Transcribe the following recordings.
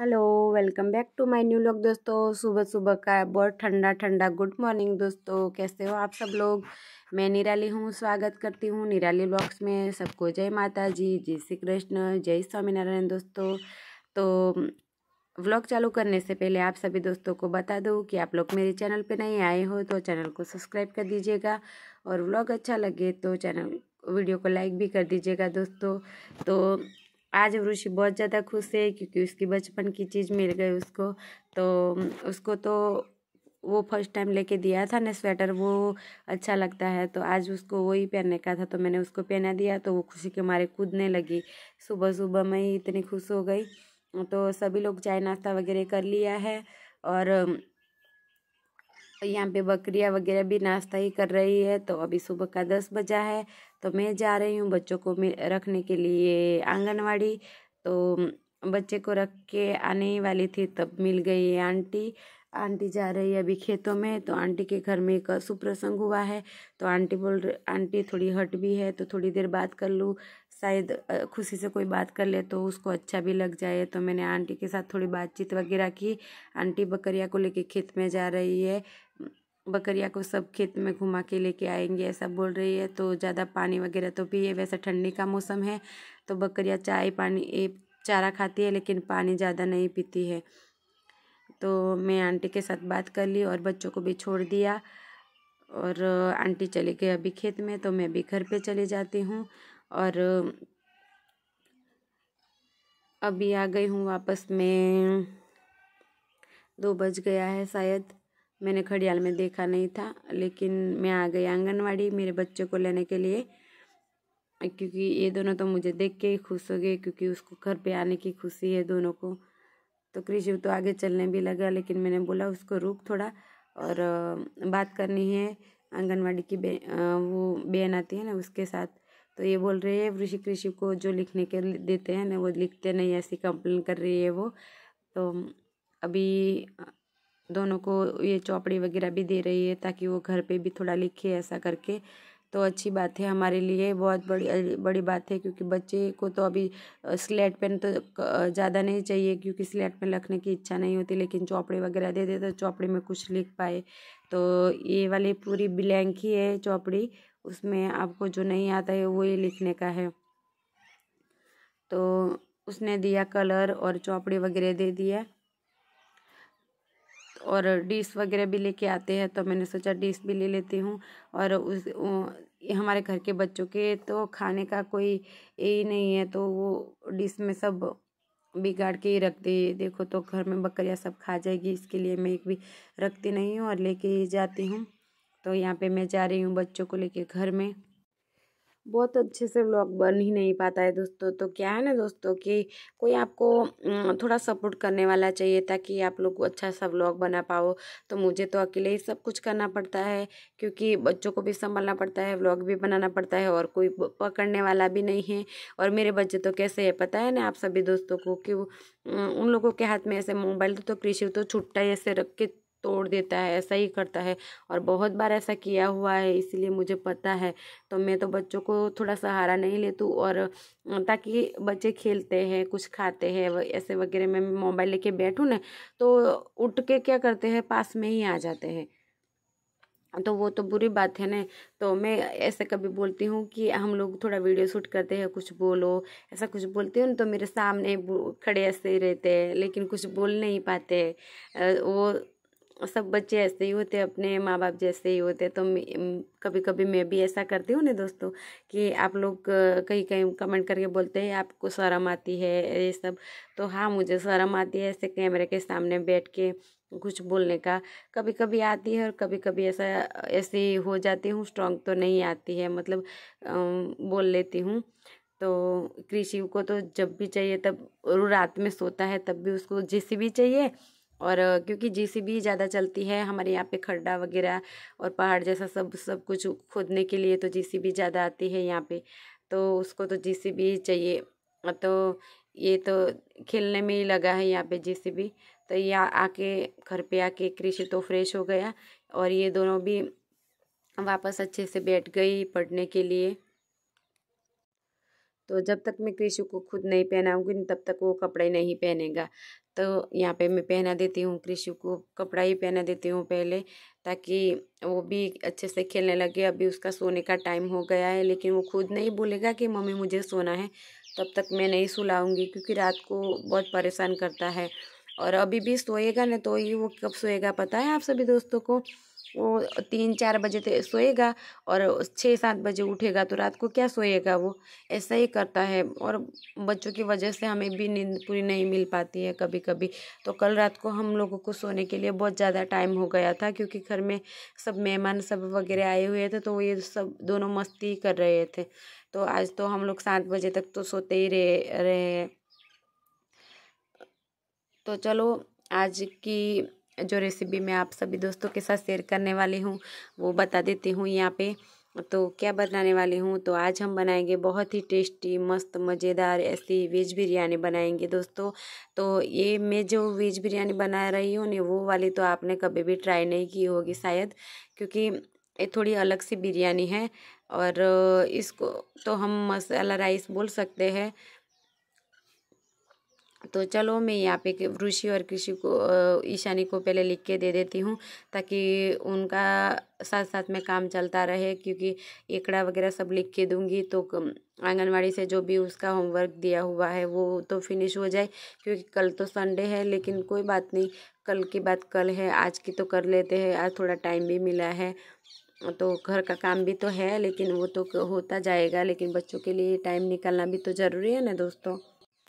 hello welcome back to my new vlog दोस्तों सुबह सुबह का बहुत ठंडा ठंडा गुड मॉर्निंग दोस्तों कैसे हो आप सब लोग मैं निराली हूँ स्वागत करती हूँ निराली ब्लॉग्स में सबको जय माता जी जय श्री कृष्ण जय स्वामीनारायण दोस्तों तो व्लॉग चालू करने से पहले आप सभी दोस्तों को बता दूँ कि आप लोग मेरे चैनल पर नहीं आए हो तो चैनल को सब्सक्राइब कर दीजिएगा और व्लॉग अच्छा लगे तो चैनल वीडियो को लाइक भी कर दीजिएगा दोस्तों तो आज ऋषि बहुत ज़्यादा खुश है क्योंकि उसकी बचपन की चीज़ मिल गई उसको तो उसको तो वो फर्स्ट टाइम लेके दिया था ना स्वेटर वो अच्छा लगता है तो आज उसको वही पहनने का था तो मैंने उसको पहना दिया तो वो खुशी के मारे कूदने लगी सुबह सुबह मैं ही इतनी खुश हो गई तो सभी लोग चाय नाश्ता वगैरह कर लिया है और यहाँ पे बकरियाँ वगैरह भी नाश्ता ही कर रही है तो अभी सुबह का दस बजा है तो मैं जा रही हूँ बच्चों को रखने के लिए आंगनवाड़ी तो बच्चे को रख के आने ही वाली थी तब मिल गई आंटी आंटी जा रही है अभी खेतों में तो आंटी के घर में एक सुप्रसंग हुआ है तो आंटी बोल आंटी थोड़ी हट भी है तो थोड़ी देर बात कर लूँ शायद खुशी से कोई बात कर ले तो उसको अच्छा भी लग जाए तो मैंने आंटी के साथ थोड़ी बातचीत वगैरह की आंटी बकरिया को लेके खेत में जा रही है बकरिया को सब खेत में घुमा के लेके आएंगे ऐसा बोल रही है तो ज़्यादा पानी वगैरह तो पिए वैसे ठंडी का मौसम है तो बकरिया चाय पानी ए, चारा खाती है लेकिन पानी ज़्यादा नहीं पीती है तो मैं आंटी के साथ बात कर ली और बच्चों को भी छोड़ दिया और आंटी चले गए अभी खेत में तो मैं भी घर पे चले जाती हूँ और अभी आ गई हूँ वापस मैं दो बज गया है शायद मैंने खड़ियाल में देखा नहीं था लेकिन मैं आ गई आंगनवाड़ी मेरे बच्चे को लेने के लिए क्योंकि ये दोनों तो मुझे देख के ही खुश हो गए क्योंकि उसको घर पे आने की खुशी है दोनों को तो कृषि तो आगे चलने भी लगा लेकिन मैंने बोला उसको रुक थोड़ा और बात करनी है आंगनवाड़ी की बे वो बहन आती है ना उसके साथ तो ये बोल रहे हैं ऋषि कृषि को जो लिखने के देते हैं ना वो लिखते नहीं ऐसी कंप्लेन कर रही है वो तो अभी दोनों को ये चौपड़ी वगैरह भी दे रही है ताकि वो घर पे भी थोड़ा लिखे ऐसा करके तो अच्छी बात है हमारे लिए बहुत बड़ी बड़ी बात है क्योंकि बच्चे को तो अभी स्लेट पेन तो ज़्यादा नहीं चाहिए क्योंकि स्लेट पेन रखने की इच्छा नहीं होती लेकिन चौपड़ी वगैरह दे देते तो चौपड़ी में कुछ लिख पाए तो ये वाली पूरी ब्लैंक ही है चौपड़ी उसमें आपको जो नहीं आता है वो लिखने का है तो उसने दिया कलर और चौपड़ी वगैरह दे दिया और डिश वगैरह भी लेके आते हैं तो मैंने सोचा डिश भी ले लेती हूँ और उस हमारे घर के बच्चों के तो खाने का कोई ये नहीं है तो वो डिश में सब बिगाड़ के ही रख दे देखो तो घर में बकरियाँ सब खा जाएगी इसके लिए मैं एक भी रखती नहीं हूँ और लेके जाती हूँ तो यहाँ पे मैं जा रही हूँ बच्चों को लेके घर में बहुत अच्छे से व्लॉग बन ही नहीं पाता है दोस्तों तो क्या है ना दोस्तों कि कोई आपको थोड़ा सपोर्ट करने वाला चाहिए ताकि आप लोग अच्छा सा व्लॉग बना पाओ तो मुझे तो अकेले ही सब कुछ करना पड़ता है क्योंकि बच्चों को भी संभालना पड़ता है व्लॉग भी बनाना पड़ता है और कोई पकड़ने वाला भी नहीं है और मेरे बच्चे तो कैसे है पता है ना आप सभी दोस्तों को कि उन लोगों के हाथ में ऐसे मोबाइल तो, तो कृषि तो छुट्टा ऐसे रख के तोड़ देता है ऐसा ही करता है और बहुत बार ऐसा किया हुआ है इसीलिए मुझे पता है तो मैं तो बच्चों को थोड़ा सहारा नहीं लेती और ताकि बच्चे खेलते हैं कुछ खाते हैं ऐसे वगैरह में मोबाइल लेके बैठूँ ना तो उठ के क्या करते हैं पास में ही आ जाते हैं तो वो तो बुरी बात है ना तो मैं ऐसे कभी बोलती हूँ कि हम लोग थोड़ा वीडियो शूट करते हैं कुछ बोलो ऐसा कुछ बोलती हूँ तो मेरे सामने खड़े ऐसे ही रहते हैं लेकिन कुछ बोल नहीं पाते वो सब बच्चे ऐसे ही होते अपने माँ बाप जैसे ही होते तो कभी कभी मैं भी ऐसा करती हूँ ना दोस्तों कि आप लोग कहीं कहीं कमेंट करके बोलते हैं आपको शर्म आती है ये सब तो हाँ मुझे शर्म आती है ऐसे कैमरे के सामने बैठ के कुछ बोलने का कभी कभी आती है और कभी कभी ऐसा ऐसे हो जाती हूँ स्ट्रांग तो नहीं आती है मतलब बोल लेती हूँ तो कृषि को तो जब भी चाहिए तब रात में सोता है तब भी उसको जैसी भी चाहिए और क्योंकि बी ज़्यादा चलती है हमारे यहाँ पे खड्डा वगैरह और पहाड़ जैसा सब सब कुछ खोदने के लिए तो बी ज़्यादा आती है यहाँ पे तो उसको तो जेसीबी चाहिए तो ये तो खेलने में ही लगा है यहाँ पे बी तो ये आके घर पे आके कृषि तो फ्रेश हो गया और ये दोनों भी वापस अच्छे से बैठ गई पढ़ने के लिए तो जब तक मैं कृषि को खुद नहीं पहनाऊँगी तब तक वो कपड़े नहीं पहनेगा तो यहाँ पे मैं पहना देती हूँ कृषि को कपड़ा ही पहना देती हूँ पहले ताकि वो भी अच्छे से खेलने लगे अभी उसका सोने का टाइम हो गया है लेकिन वो खुद नहीं बोलेगा कि मम्मी मुझे सोना है तब तक मैं नहीं सुलाऊँगी क्योंकि रात को बहुत परेशान करता है और अभी भी सोएगा ना तो ये वो कब सोएगा पता है आप सभी दोस्तों को वो तीन चार बजे तो सोएगा और छः सात बजे उठेगा तो रात को क्या सोएगा वो ऐसा ही करता है और बच्चों की वजह से हमें भी नींद पूरी नहीं मिल पाती है कभी कभी तो कल रात को हम लोगों को सोने के लिए बहुत ज़्यादा टाइम हो गया था क्योंकि घर में सब मेहमान सब वगैरह आए हुए थे तो वो ये सब दोनों मस्ती कर रहे थे तो आज तो हम लोग सात बजे तक तो सोते ही रहे रहे तो चलो आज की जो रेसिपी मैं आप सभी दोस्तों के साथ शेयर करने वाली हूँ वो बता देती हूँ यहाँ पे तो क्या बनाने वाली हूँ तो आज हम बनाएंगे बहुत ही टेस्टी मस्त मज़ेदार ऐसी वेज बिरयानी बनाएंगे दोस्तों तो ये मैं जो वेज बिरयानी बना रही हूँ ना वो वाली तो आपने कभी भी ट्राई नहीं की होगी शायद क्योंकि ये थोड़ी अलग सी बिरयानी है और इसको तो हम मसाला राइस बोल सकते हैं तो चलो मैं यहाँ पे ऋषि और कृषि को ईशानी को पहले लिख के दे देती हूँ ताकि उनका साथ साथ में काम चलता रहे क्योंकि एकड़ा वगैरह सब लिख के दूँगी तो आंगनवाड़ी से जो भी उसका होमवर्क दिया हुआ है वो तो फिनिश हो जाए क्योंकि कल तो संडे है लेकिन कोई बात नहीं कल की बात कल है आज की तो कर लेते हैं आज थोड़ा टाइम भी मिला है तो घर का काम भी तो है लेकिन वो तो होता जाएगा लेकिन बच्चों के लिए टाइम निकालना भी तो ज़रूरी है ना दोस्तों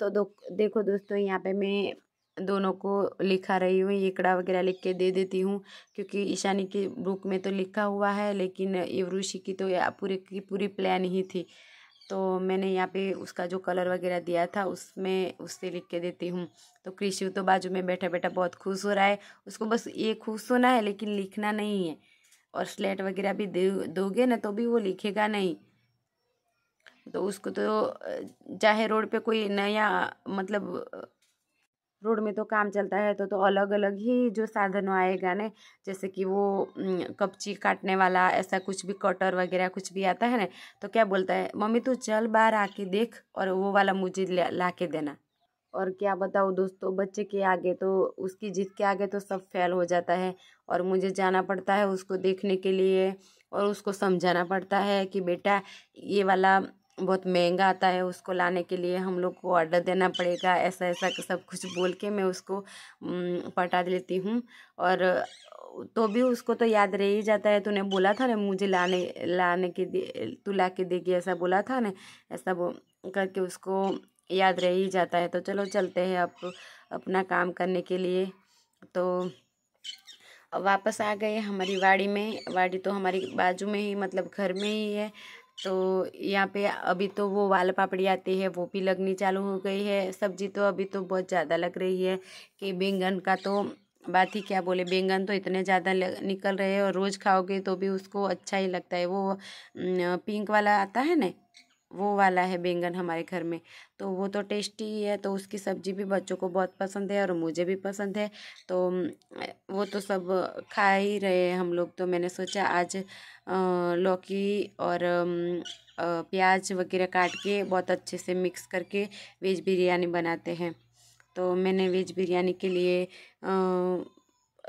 तो दो देखो दोस्तों यहाँ पे मैं दोनों को लिखा रही हूँ एकड़ा वगैरह लिख के दे देती हूँ क्योंकि ईशानी की बुक में तो लिखा हुआ है लेकिन इवरुषि की तो पूरे की पूरी प्लान ही थी तो मैंने यहाँ पे उसका जो कलर वगैरह दिया था उसमें उससे लिख के देती हूँ तो कृषि तो बाजू में बैठा बैठा बहुत खुश हो रहा है उसको बस ये खुश होना है लेकिन लिखना नहीं है और स्लेट वगैरह भी दे दोगे ना तो भी वो लिखेगा नहीं तो उसको तो चाहे रोड पे कोई नया मतलब रोड में तो काम चलता है तो तो अलग अलग ही जो साधन आएगा ना जैसे कि वो कपची काटने वाला ऐसा कुछ भी कटर वगैरह कुछ भी आता है ना तो क्या बोलता है मम्मी तू चल बाहर आके देख और वो वाला मुझे ला के देना और क्या बताओ दोस्तों बच्चे के आगे तो उसकी जिद के आगे तो सब फेल हो जाता है और मुझे जाना पड़ता है उसको देखने के लिए और उसको समझाना पड़ता है कि बेटा ये वाला बहुत महंगा आता है उसको लाने के लिए हम लोग को ऑर्डर देना पड़ेगा ऐसा ऐसा सब कुछ बोल के मैं उसको पटा देती हूँ और तो भी उसको तो याद रह ही जाता है तूने बोला था ना मुझे लाने लाने के तू ला के देगी ऐसा बोला था ना ऐसा वो करके उसको याद रह ही जाता है तो चलो चलते हैं अब अप, अपना काम करने के लिए तो वापस आ गए हमारी वाड़ी में वाड़ी तो हमारी बाजू में ही मतलब घर में ही है तो यहाँ पे अभी तो वो वाल पापड़ी आती है वो भी लगनी चालू हो गई है सब्जी तो अभी तो बहुत ज़्यादा लग रही है कि बैंगन का तो बात ही क्या बोले बैंगन तो इतने ज़्यादा निकल रहे हैं और रोज़ खाओगे तो भी उसको अच्छा ही लगता है वो पिंक वाला आता है ना वो वाला है बैंगन हमारे घर में तो वो तो टेस्टी ही है तो उसकी सब्ज़ी भी बच्चों को बहुत पसंद है और मुझे भी पसंद है तो वो तो सब खा ही रहे हैं हम लोग तो मैंने सोचा आज लौकी और प्याज वगैरह काट के बहुत अच्छे से मिक्स करके वेज बिरयानी बनाते हैं तो मैंने वेज बिरयानी के लिए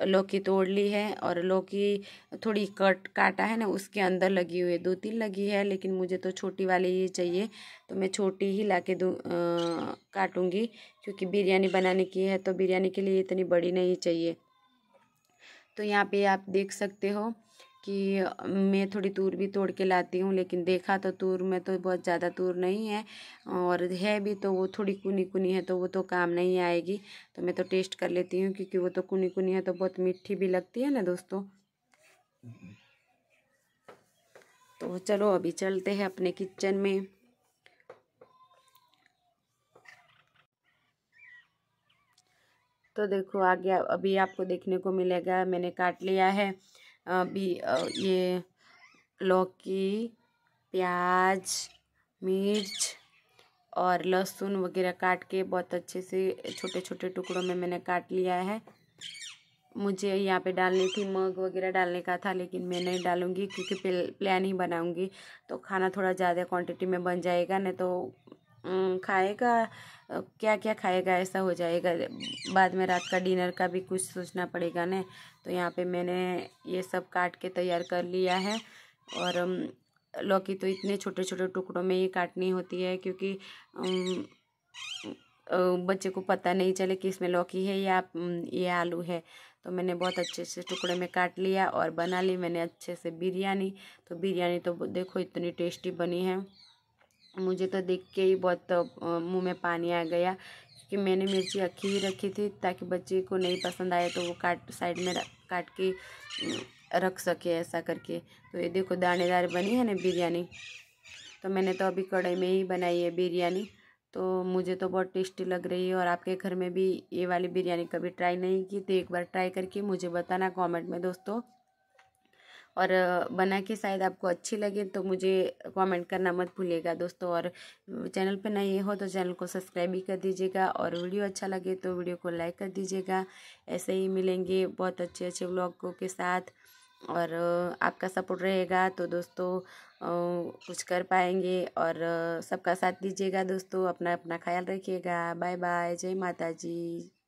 लौकी तोड़ ली है और लौकी थोड़ी कट काटा है ना उसके अंदर लगी हुई है दो तीन लगी है लेकिन मुझे तो छोटी वाली ही चाहिए तो मैं छोटी ही ला के दूँ काटूँगी क्योंकि बिरयानी बनाने की है तो बिरयानी के लिए इतनी बड़ी नहीं चाहिए तो यहाँ पे आप देख सकते हो कि मैं थोड़ी तूर भी तोड़ के लाती हूँ लेकिन देखा तो तूर में तो बहुत ज़्यादा तूर नहीं है और है भी तो वो थोड़ी कुनी कुनी है तो वो तो काम नहीं आएगी तो मैं तो टेस्ट कर लेती हूँ क्योंकि वो तो कुनी कुनी है तो बहुत मीठी भी लगती है ना दोस्तों तो चलो अभी चलते हैं अपने किचन में तो देखो आगे अभी आपको देखने को मिलेगा मैंने काट लिया है भी ये लौकी प्याज मिर्च और लहसुन वगैरह काट के बहुत अच्छे से छोटे छोटे टुकड़ों में मैंने काट लिया है मुझे यहाँ पे डालनी थी मग वगैरह डालने का था लेकिन मैं नहीं डालूँगी क्योंकि प्लान ही बनाऊँगी तो खाना थोड़ा ज़्यादा क्वांटिटी में बन जाएगा नहीं तो खाएगा क्या क्या खाएगा ऐसा हो जाएगा बाद में रात का डिनर का भी कुछ सोचना पड़ेगा ना तो यहाँ पे मैंने ये सब काट के तैयार कर लिया है और लौकी तो इतने छोटे छोटे टुकड़ों में ही काटनी होती है क्योंकि बच्चे को पता नहीं चले कि इसमें लौकी है या ये आलू है तो मैंने बहुत अच्छे से टुकड़े में काट लिया और बना ली मैंने अच्छे से बिरयानी तो बिरयानी तो देखो इतनी टेस्टी बनी है मुझे तो देख के ही बहुत मुंह में पानी आ गया कि मैंने मिर्ची रखी ही रखी थी ताकि बच्चे को नहीं पसंद आए तो वो काट साइड में रख काट के रख सके ऐसा करके तो ये देखो दानेदार बनी है ना बिरयानी तो मैंने तो अभी कढ़ाई में ही बनाई है बिरयानी तो मुझे तो बहुत टेस्टी लग रही है और आपके घर में भी ये वाली बिरयानी कभी ट्राई नहीं की तो एक बार ट्राई करके मुझे बताना कॉमेंट में दोस्तों और बना के शायद आपको अच्छी लगे तो मुझे कमेंट करना मत भूलिएगा दोस्तों और चैनल पे नए हो तो चैनल को सब्सक्राइब भी कर दीजिएगा और वीडियो अच्छा लगे तो वीडियो को लाइक कर दीजिएगा ऐसे ही मिलेंगे बहुत अच्छे अच्छे ब्लॉगों के साथ और आपका सपोर्ट रहेगा तो दोस्तों कुछ कर पाएंगे और सबका साथ दीजिएगा दोस्तों अपना अपना ख्याल रखिएगा बाय बाय जय माता जी